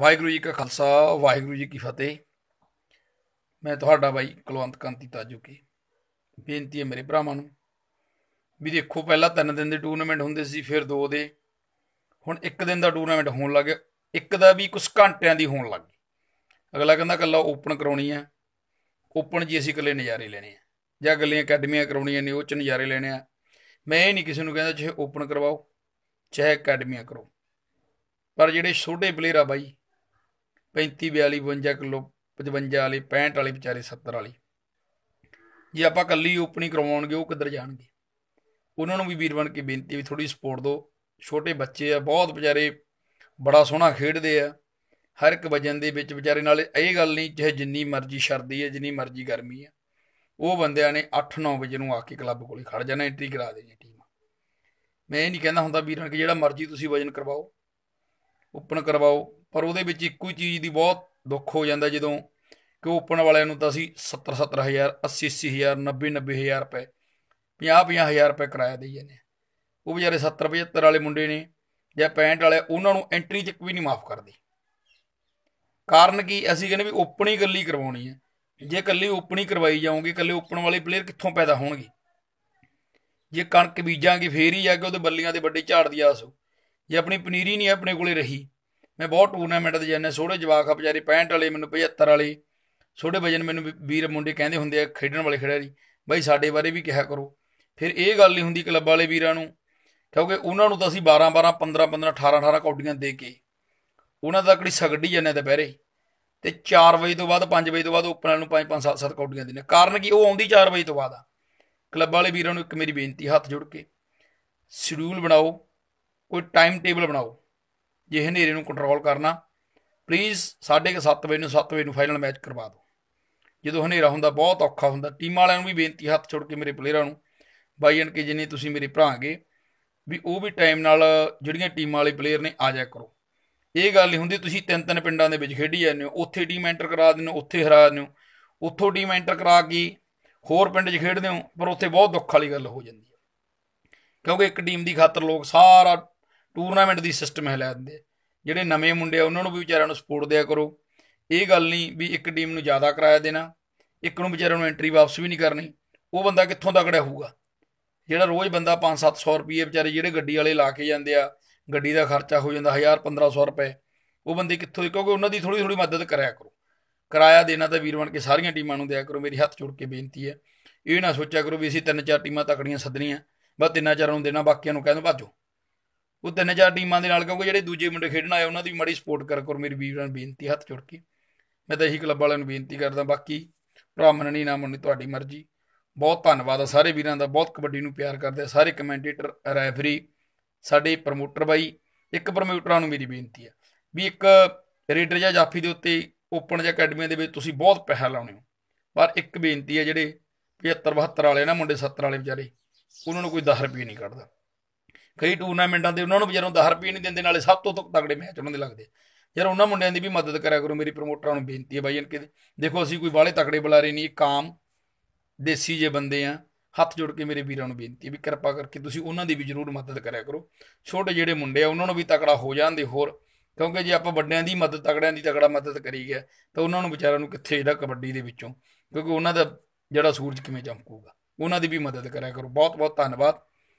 ਵਾਹਿਗੁਰੂ ਜੀ ਕਾ ਖਾਲਸਾ ਵਾਹਿਗੁਰੂ ਜੀ ਕੀ ਫਤਿਹ ਮੈਂ ਤੁਹਾਡਾ ਬਾਈ ਕੁਲਵੰਤ ਕਾਂਤੀ ਤਾਜੂਕੀ ਬੇਨਤੀ ਹੈ ਮੇਰੇ ਭਰਾਵਾਂ ਨੂੰ ਵੀ ਦੇਖੋ ਪਹਿਲਾਂ ਤਿੰਨ ਦਿਨ ਦੇ ਟੂਰਨਾਮੈਂਟ ਹੁੰਦੇ ਸੀ ਫਿਰ ਦੋ ਦੇ ਹੁਣ ਇੱਕ ਦਿਨ ਦਾ ਟੂਰਨਾਮੈਂਟ ਹੋਣ ਲੱਗ ਗਿਆ ਇੱਕ ਦਾ ਵੀ ਕੁਝ ਘੰਟਿਆਂ ਦੀ ਹੋਣ ਲੱਗ ਗਈ ਅਗਲਾ ਕਹਿੰਦਾ ਕੱਲਾ ਓਪਨ ਕਰਾਉਣੀ ਆ ਓਪਨ ਜੀ ਅਸੀਂ ਕੱਲੇ ਨਜ਼ਾਰੇ ਲੈਣੇ ਆ ਜਾਂ ਗੱਲੀਆਂ ਅਕੈਡਮੀਆਂ ਕਰਾਉਣੀਆਂ ਨੇ ਉਹ ਚ ਨਜ਼ਾਰੇ ਲੈਣੇ ਆ ਮੈਂ ਇਹ ਨਹੀਂ ਕਿਸੇ ਨੂੰ ਕਹਿੰਦਾ ਚਾਹੇ ਓਪਨ ਕਰਵਾਓ ਚਾਹੇ ਅਕੈਡਮੀਆਂ ਕਰੋ ਪਰ ਜਿਹੜੇ ਛੋਟੇ ਪਲੇਅਰ ਆ ਬਾਈ 35 42 52 ਕਿਲੋ 55 ਵਾਲੀ 65 ਵਾਲੀ ਵਿਚਾਰੇ 70 ਵਾਲੀ ਜੇ ਆਪਾਂ ਕੱਲੀ ਓਪਨਿੰਗ ਕਰਵਾਉਣਗੇ ਉਹ ਕਿੱਧਰ ਜਾਣਗੇ ਉਹਨਾਂ ਨੂੰ ਵੀ ਵੀਰ ਬਣ ਕੇ ਬੇਨਤੀ ਵੀ ਥੋੜੀ ਸਪੋਰਟ ਦਿਓ ਛੋਟੇ ਬੱਚੇ ਆ ਬਹੁਤ ਵਿਚਾਰੇ ਬੜਾ ਸੋਹਣਾ ਖੇਡਦੇ ਆ ਹਰ ਇੱਕ ਵਜਨ ਦੇ ਵਿੱਚ ਵਿਚਾਰੇ ਨਾਲ ਇਹ ਗੱਲ ਨਹੀਂ ਚਾਹੇ ਜਿੰਨੀ ਮਰਜ਼ੀ ਸਰਦੀ ਹੈ ਜਿੰਨੀ ਮਰਜ਼ੀ ਗਰਮੀ ਹੈ ਉਹ ਬੰਦਿਆਂ ਨੇ 8-9 ਵਜੇ ਨੂੰ ਆ ਕੇ ਕਲੱਬ ਕੋਲੇ ਖੜ ਜਾਣਾ ਐਂਟਰੀ ਕਰਾ ਦੇਣੀ ਟੀਮ ਮੈਂ ਇਹ ਨਹੀਂ ਕਹਿੰਦਾ ਹੁੰਦਾ ਵੀਰਾਂ ਕਿ ਜਿਹੜਾ ਮਰਜ਼ੀ ਤੁਸੀਂ ਵਜਨ ਕਰਵਾਓ ਓਪਨ ਕਰਵਾਓ ਪਰ ਉਹਦੇ ਵਿੱਚ ਇੱਕੋ ਹੀ ਚੀਜ਼ ਦੀ ਬਹੁਤ ਦੁੱਖ ਹੋ ਜਾਂਦਾ ਜਦੋਂ ਕਿ ਓਪਨ ਵਾਲਿਆਂ ਨੂੰ ਤਾਂ ਅਸੀਂ 70 70000 80 80000 90 90000 ਰੁਪਏ 50 50000 ਰੁਪਏ ਕਿਰਾਇਆ ਦੇਈ ਜਾਂਦੇ ਉਹ ਵਿਚਾਰੇ 70 75 ਵਾਲੇ ਮੁੰਡੇ ਨੇ ਜਾਂ 65 ਵਾਲੇ ਉਹਨਾਂ ਨੂੰ ਐਂਟਰੀ ਚੱਕ ਵੀ ਨਹੀਂ ਮਾਫ ਕਰਦੇ ਕਾਰਨ ਕੀ ਅਸੀਂ ਕਹਿੰਦੇ ਵੀ ਓਪਨ ਹੀ ਗੱਲੀ ਕਰਵਾਉਣੀ ਹੈ ਜੇ ਕੱਲੀ ਓਪਨ ਹੀ ਕਰਵਾਈ ਜਾਓਗੇ ਕੱਲੇ ਓਪਨ ਵਾਲੇ ਪਲੇਅਰ ਕਿੱਥੋਂ ਪੈਦਾ ਹੋਣਗੇ ਜੇ ਕਣਕ ਬੀਜਾਂਗੇ ਫੇਰ ਹੀ ਜਾ ਕੇ ਉਹਦੇ ਬੱਲੀਆਂ ਦੇ ਵੱਡੇ ਝਾੜ ਦੀ ਆਸ ਹੋ ਜੇ ਆਪਣੀ ਪਨੀਰੀ ਨਹੀਂ ਆਪਣੇ ਕੋਲੇ ਰਹੀ ਮੈਂ ਬਹੁਤ ਟੂਰਨਾਮੈਂਟ ਦੇ ਜਾਂਦੇ ਸੋੜੇ ਜਵਾਕ ਆ ਵਿਚਾਰੀ 65 ਵਾਲੀ ਮੈਨੂੰ 75 ਵਾਲੀ ਸੋੜੇ ਵਜਨ ਮੈਨੂੰ ਵੀਰ ਮੁੰਡੇ ਕਹਿੰਦੇ ਹੁੰਦੇ ਆ ਖੇਡਣ ਵਾਲੇ ਖਿਡਾਰੀ ਬਾਈ ਸਾਡੇ ਬਾਰੇ ਵੀ ਕਿਹਾ ਕਰੋ ਫਿਰ ਇਹ ਗੱਲ ਨਹੀਂ ਹੁੰਦੀ ਕਲੱਬ ਵਾਲੇ ਵੀਰਾਂ ਨੂੰ ਕਿਉਂਕਿ ਉਹਨਾਂ ਨੂੰ ਤਾਂ ਅਸੀਂ 12 12 15 15 18 18 ਕੌਡੀਆਂ ਦੇ ਕੇ ਉਹਨਾਂ ਦਾ ਕੜੀ ਸਗੜੀ ਜਾਂਦੇ ਦੁਪਹਿਰੇ ਤੇ 4 ਵਜੇ ਤੋਂ ਬਾਅਦ 5 ਵਜੇ ਤੋਂ ਬਾਅਦ ਓਪਨਰ ਨੂੰ 5 5 7 7 ਕੌਡੀਆਂ ਦਿੰਦੇ ਕਾਰਨ ਕੀ ਉਹ ਆਉਂਦੀ 4 ਵਜੇ ਤੋਂ ਬਾਅਦ ਆ ਕਲੱਬ ਵਾਲੇ ਵੀਰਾਂ ਨੂੰ ਇੱਕ ਮੇਰੀ ਬੇਨਤੀ ਹੱਥ ਜੋੜ ਕੇ ਸ਼ਡਿਊਲ ਬਣਾਓ ਕੋਈ ਟਾਈਮ ਟੇਬਲ ਬਣਾਓ ਜੇ ਹਨੇਰੇ ਨੂੰ ਕੰਟਰੋਲ ਕਰਨਾ ਪਲੀਜ਼ 7:30 ਵਜੇ ਨੂੰ 7 ਵਜੇ ਨੂੰ ਫਾਈਨਲ ਮੈਚ ਕਰਵਾ ਦਿਓ ਜਦੋਂ ਹਨੇਰਾ ਹੁੰਦਾ ਬਹੁਤ ਔਖਾ ਹੁੰਦਾ ਟੀਮ ਵਾਲਿਆਂ ਨੂੰ ਵੀ ਬੇਨਤੀ ਹੱਥ ਛੋੜ ਕੇ ਮੇਰੇ ਪਲੇਅਰਾਂ ਨੂੰ ਬਾਈ ਐਨ ਕੇ ਜਿੰਨੇ ਤੁਸੀਂ ਮੇਰੇ ਭਰਾਗੇ ਵੀ ਉਹ ਵੀ ਟਾਈਮ ਨਾਲ ਜਿਹੜੀਆਂ ਟੀਮਾਂ ਵਾਲੇ ਪਲੇਅਰ ਨੇ ਆ ਜਾਇਆ ਕਰੋ ਇਹ ਗੱਲ ਨਹੀਂ ਹੁੰਦੀ ਤੁਸੀਂ ਤਿੰਨ ਤਿੰਨ ਪਿੰਡਾਂ ਦੇ ਵਿੱਚ ਖੇਡੀ ਜਾਂਦੇ ਹੋ ਉੱਥੇ ਟੀਮ ਐਂਟਰ ਕਰਾ ਦਿੰਦੇ ਹੋ ਉੱਥੇ ਹਰਾ ਦਿੰਦੇ ਹੋ ਉੱਥੋਂ ਟੀਮ ਐਂਟਰ ਕਰਾ ਕੇ ਹੋਰ ਪਿੰਡ 'ਚ ਖੇਡਦੇ ਹੋ ਪਰ ਉੱਥੇ ਬਹੁਤ ਦੁੱਖ ਵਾਲੀ ਗੱਲ ਹੋ ਜਾਂਦੀ ਹੈ ਕਿਉਂਕਿ ਇੱਕ ਟੀਮ ਦੀ ਖਾਤਰ ਲੋਕ ਸਾਰਾ ਟੂਰਨਾਮੈਂਟ ਦੀ ਸਿਸਟਮ ਹੈ ਦਿੰਦੇ ਜਿਹੜੇ ਨਵੇਂ ਮੁੰਡੇ ਆ ਉਹਨਾਂ ਨੂੰ ਵੀ ਵਿਚਾਰਿਆਂ ਨੂੰ ਸਪੋਰਟ ਦਿਆ ਕਰੋ ਇਹ ਗੱਲ ਨਹੀਂ ਵੀ ਇੱਕ ਟੀਮ ਨੂੰ ਜ਼ਿਆਦਾ ਕਰਾਇਆ ਦੇਣਾ ਇੱਕ ਨੂੰ ਵਿਚਾਰਿਆਂ ਨੂੰ ਐਂਟਰੀ ਵਾਪਸ ਵੀ ਨਹੀਂ ਕਰਨੀ ਉਹ ਬੰਦਾ ਕਿੱਥੋਂ ਤਕੜਿਆ ਹੋਊਗਾ ਜਿਹੜਾ ਰੋਜ਼ ਬੰਦਾ 5-700 ਰੁਪਏ ਵਿਚਾਰੇ ਜਿਹੜੇ ਗੱਡੀ ਵਾਲੇ ਲਾ ਕੇ ਜਾਂਦੇ ਆ ਗੱਡੀ ਦਾ ਖਰਚਾ ਹੋ ਜਾਂਦਾ 1000-1500 ਰੁਪਏ ਉਹ ਬੰਦੇ ਕਿੱਥੋਂ ਕਿਉਂਕਿ ਉਹਨਾਂ ਦੀ ਥੋੜੀ ਥੋੜੀ ਮਦਦ ਕਰਿਆ ਕਰੋ ਕਰਾਇਆ ਦੇਣਾ ਤਾਂ ਵੀਰ ਬਣ ਕੇ ਸਾਰੀਆਂ ਟੀਮਾਂ ਨੂੰ ਦਿਆ ਕਰੋ ਮੇਰੀ ਹੱਥ ਜੋੜ ਕੇ ਬੇਨਤੀ ਹੈ ਇਹ ਨਾ ਸੋਚਿਆ ਕਰੋ ਵੀ ਅਸੀਂ ਤਿੰਨ ਚਾਰ ਟੀਮਾਂ ਤਕੜੀਆਂ ਸੱਦਣੀਆਂ ਬਸ ਤਿੰਨਾਂ ਚਾਰਾਂ ਨੂੰ ਦੇਣਾ ਬਾਕੀਆਂ ਨੂੰ ਕਹਿੰਦੇ ਭਾਜੋ ਉਹ ਚਾਰ ਟੀਮਾਂ ਦੇ ਨਾਲ ਕਿਉਂਕਿ ਜਿਹੜੇ ਦੂਜੇ ਮੁੰਡੇ ਖੇਡਣ ਆਏ ਉਹਨਾਂ ਦੀ ਵੀ ਮੜੀ ਸਪੋਰਟ ਕਰ ਕਰ ਮੇਰੀ ਵੀਰਾਂ ਨੂੰ ਬੇਨਤੀ ਹੱਥ ਜੋੜ ਕੇ ਮੈਂ ਤਾਂ ਇਹੀ ਕਲੱਬ ਵਾਲਿਆਂ ਨੂੰ ਬੇਨਤੀ ਕਰਦਾ ਬਾਕੀ ਭਰਾ ਮੰਨਣੀ ਨਾ ਮੰਨਣੀ ਤੁਹਾਡੀ ਮਰਜ਼ੀ ਬਹੁਤ ਧੰਨਵਾਦ ਆ ਸਾਰੇ ਵੀਰਾਂ ਦਾ ਬਹੁਤ ਕਬੱਡੀ ਨੂੰ ਪਿਆਰ ਕਰਦੇ ਆ ਸਾਰੇ ਕਮੈਂਟੇਟਰ ਰੈਫਰੀ ਸਾਡੇ ਪ੍ਰਮੋਟਰ ਬਾਈ ਇੱਕ ਪ੍ਰਮੋਟਰਾਂ ਨੂੰ ਮੇਰੀ ਬੇਨਤੀ ਆ ਵੀ ਇੱਕ ਰੇਡਰ ਜਾਂ ਜਾਫੀ ਦੇ ਉੱਤੇ ਓਪਨ ਜਾਂ ਅਕੈਡਮੀਆਂ ਦੇ ਵਿੱਚ ਤੁਸੀਂ ਬਹੁਤ ਪੈਸਾ ਲਾਉਣੇ ਹੋ ਪਰ ਇੱਕ ਬੇਨਤੀ ਹੈ ਜਿਹੜੇ 75 72 ਵਾਲੇ ਨਾ ਮੁੰਡੇ 70 ਵਾਲੇ ਵਿਚਾਰੇ ਉਹਨਾਂ ਨੂੰ ਕੋਈ 10 ਰੁਪਏ ਨਹੀਂ ਕੱਢਦਾ ਕਈ ਟੂਰਨਾਮੈਂਟਾਂ ਦੇ ਉਹਨਾਂ ਨੂੰ ਵਿਚਾਰੋਂ 10 ਰੁਪਏ ਨਹੀਂ ਦਿੰਦੇ ਨਾਲੇ ਸਭ ਤੋਂ ਤਕੜੇ ਮੈਚ ਉਹਨਾਂ ਦੇ ਲੱਗਦੇ ਯਾਰ ਉਹਨਾਂ ਮੁੰਡਿਆਂ ਦੀ ਵੀ ਮਦਦ ਕਰਿਆ ਕਰੋ ਮੇਰੀ ਪ੍ਰਮੋਟਰਾਂ ਨੂੰ ਬੇਨਤੀ ਹੈ ਬਾਈ ਇਨਕੇ ਦੇਖੋ ਅਸੀਂ ਕੋਈ ਬਾਹਲੇ ਤਕੜੇ ਬੁਲਾਰੇ ਨਹੀਂ ਕਾਮ ਦੇਸੀ ਜੇ ਬੰਦੇ ਆ ਹੱਥ ਜੋੜ ਕੇ ਮੇਰੇ ਵੀਰਾਂ ਨੂੰ ਬੇਨਤੀ ਹੈ ਵੀ ਕਿਰਪਾ ਕਰਕੇ ਤੁਸੀਂ ਉਹਨਾਂ ਦੀ ਵੀ ਜ਼ਰੂਰ ਮਦਦ ਕਰਿਆ ਕਰੋ ਛੋਟੇ ਜਿਹੜੇ ਮੁੰਡੇ ਆ ਉਹਨਾਂ ਨੂੰ ਵੀ ਤਕੜਾ ਹੋ ਜਾਂਦੇ ਹੋਰ ਕਿਉਂਕਿ ਜੇ ਆਪਾਂ ਵੱਡਿਆਂ ਦੀ ਮਦਦ ਤਕੜਿਆਂ ਦੀ ਤਕੜਾ ਮਦਦ ਕਰੀ ਗਿਆ ਤਾਂ ਉਹਨਾਂ ਨੂੰ ਵਿਚਾਰਿਆਂ ਨੂੰ ਕਿੱਥੇ ਜਿਹੜਾ ਕਬੱਡੀ ਦੇ ਵਿੱਚੋਂ ਕਿਉਂਕਿ ਉਹਨਾਂ ਦਾ ਜਿਹੜਾ ਸੂਰਜ ਕਿਵੇਂ ਚਮਕੂਗਾ ਉਹਨਾਂ ਦੀ ਵੀ ਮਦਦ ਕਰਿਆ ਕਰੋ ਬਹੁਤ ਬਹੁਤ ਧੰਨਵਾਦ